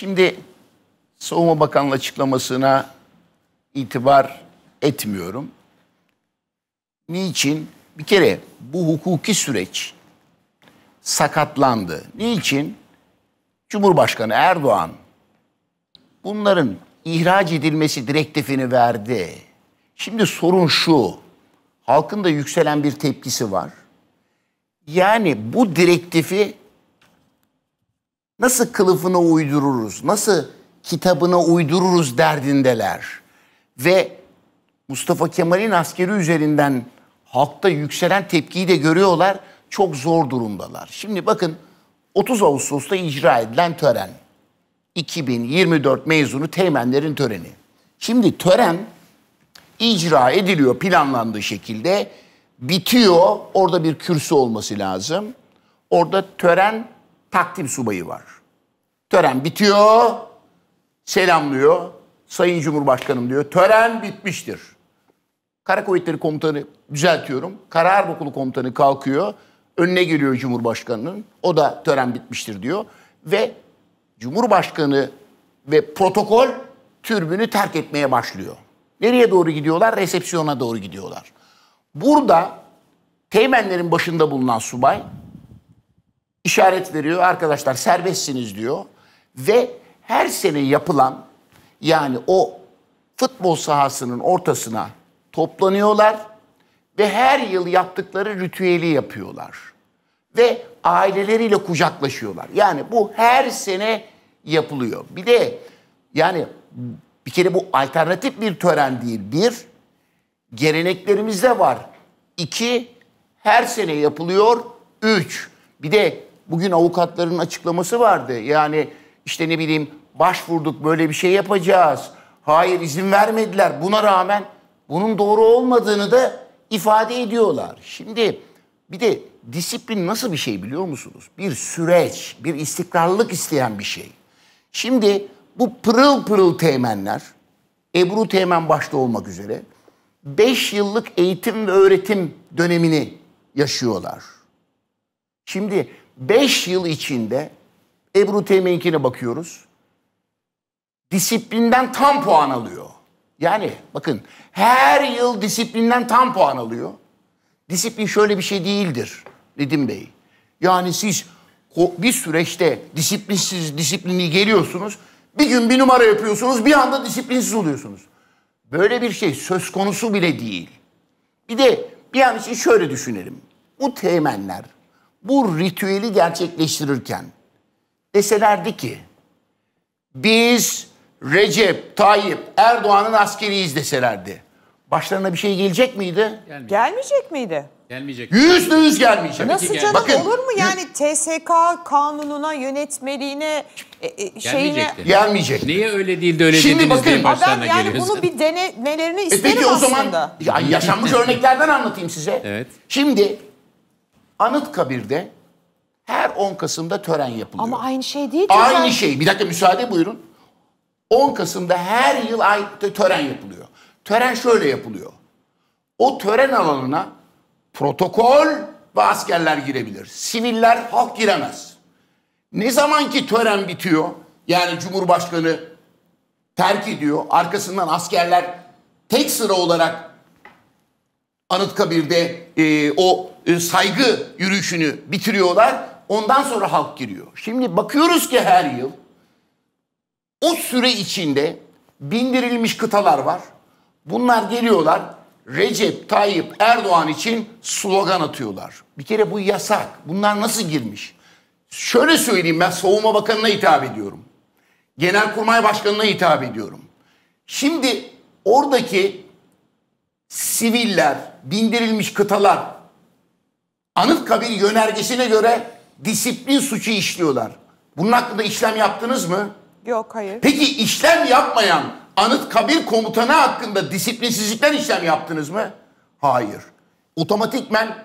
Şimdi Savunma Bakanlığı açıklamasına itibar etmiyorum. Niçin? Bir kere bu hukuki süreç sakatlandı. Niçin? Cumhurbaşkanı Erdoğan bunların ihraç edilmesi direktifini verdi. Şimdi sorun şu. Halkın da yükselen bir tepkisi var. Yani bu direktifi nasıl kılıfına uydururuz, nasıl kitabına uydururuz derdindeler. Ve Mustafa Kemal'in askeri üzerinden halkta yükselen tepkiyi de görüyorlar. Çok zor durumdalar. Şimdi bakın 30 Ağustos'ta icra edilen tören. 2024 mezunu teğmenlerin töreni. Şimdi tören icra ediliyor planlandığı şekilde. Bitiyor. Orada bir kürsü olması lazım. Orada tören takdim subayı var. Tören bitiyor, selamlıyor. Sayın Cumhurbaşkanım diyor, tören bitmiştir. Kara Kuvvetleri Komutanı düzeltiyorum. Karar Harp Komutanı kalkıyor. Önüne geliyor Cumhurbaşkanı'nın. O da tören bitmiştir diyor. Ve Cumhurbaşkanı ve protokol türbünü terk etmeye başlıyor. Nereye doğru gidiyorlar? Resepsiyona doğru gidiyorlar. Burada teğmenlerin başında bulunan subay işaret veriyor. Arkadaşlar serbestsiniz diyor. Ve her sene yapılan yani o futbol sahasının ortasına toplanıyorlar ve her yıl yaptıkları ritüeli yapıyorlar. Ve aileleriyle kucaklaşıyorlar. Yani bu her sene yapılıyor. Bir de yani bir kere bu alternatif bir tören değil. Bir, geleneklerimizde var. İki, her sene yapılıyor. Üç, bir de Bugün avukatların açıklaması vardı. Yani işte ne bileyim başvurduk böyle bir şey yapacağız. Hayır izin vermediler. Buna rağmen bunun doğru olmadığını da ifade ediyorlar. Şimdi bir de disiplin nasıl bir şey biliyor musunuz? Bir süreç, bir istikrarlılık isteyen bir şey. Şimdi bu pırıl pırıl teğmenler, Ebru Teğmen başta olmak üzere 5 yıllık eğitim ve öğretim dönemini yaşıyorlar. Şimdi 5 yıl içinde Ebru Teğmen'inkine bakıyoruz. Disiplinden tam puan alıyor. Yani bakın her yıl disiplinden tam puan alıyor. Disiplin şöyle bir şey değildir Nedim Bey. Yani siz bir süreçte disiplinsiz disiplini geliyorsunuz. Bir gün bir numara yapıyorsunuz bir anda disiplinsiz oluyorsunuz. Böyle bir şey söz konusu bile değil. Bir de bir an için şöyle düşünelim. Bu teğmenler bu ritüeli gerçekleştirirken deselerdi ki biz Recep Tayyip Erdoğan'ın askeriyiz deselerdi. Başlarına bir şey gelecek miydi? Gelmeyecek, Gelmeyecek miydi? Gelmeyecek. Yüzde yüz gelmeyecek. Nasıl canım Bakın, olur mu yani TSK kanununa, yönetmeliğine, e, e, şeyine... Gelmeyecekti. Gelmeyecek. Niye öyle değil de öyle Şimdi dediniz bakın, diye başlarına Ben yani geliyoruz. bunu bir denemelerini E isterim peki o aslında. zaman ya, yaşanmış örneklerden anlatayım size. Evet. Şimdi Anıtkabir'de her 10 Kasım'da tören yapılıyor. Ama aynı şey değil. Aynı ben... şey. Bir dakika müsaade buyurun. 10 Kasım'da her yıl ay tören yapılıyor. Tören şöyle yapılıyor. O tören alanına protokol ve askerler girebilir. Siviller halk giremez. Ne zaman ki tören bitiyor, yani Cumhurbaşkanı terk ediyor, arkasından askerler tek sıra olarak Anıtkabir'de e, o e, saygı yürüyüşünü bitiriyorlar. Ondan sonra halk giriyor. Şimdi bakıyoruz ki her yıl o süre içinde bindirilmiş kıtalar var. Bunlar geliyorlar Recep Tayyip Erdoğan için slogan atıyorlar. Bir kere bu yasak. Bunlar nasıl girmiş? Şöyle söyleyeyim ben Savunma Bakanı'na hitap ediyorum. Genelkurmay Başkanı'na hitap ediyorum. Şimdi oradaki siviller, bindirilmiş kıtalar Anıtkabir yönergesine göre disiplin suçu işliyorlar. Bunun hakkında işlem yaptınız mı? Yok hayır. Peki işlem yapmayan Anıtkabir komutanı hakkında disiplinsizlikten işlem yaptınız mı? Hayır. Otomatikmen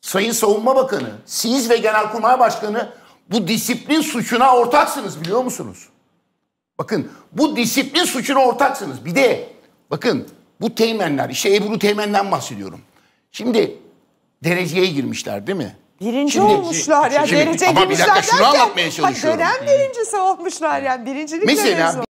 Sayın Savunma Bakanı, siz ve Genelkurmay Başkanı bu disiplin suçuna ortaksınız biliyor musunuz? Bakın bu disiplin suçuna ortaksınız. Bir de bakın bu teğmenler işte Ebru Teğmen'den bahsediyorum. Şimdi dereceye girmişler değil mi? Birinci şimdi, olmuşlar ya şimdi, derece ama bir dakika şunu anlatmaya çalışıyorum. Dönem birincisi olmuşlar yani birincilik Mesela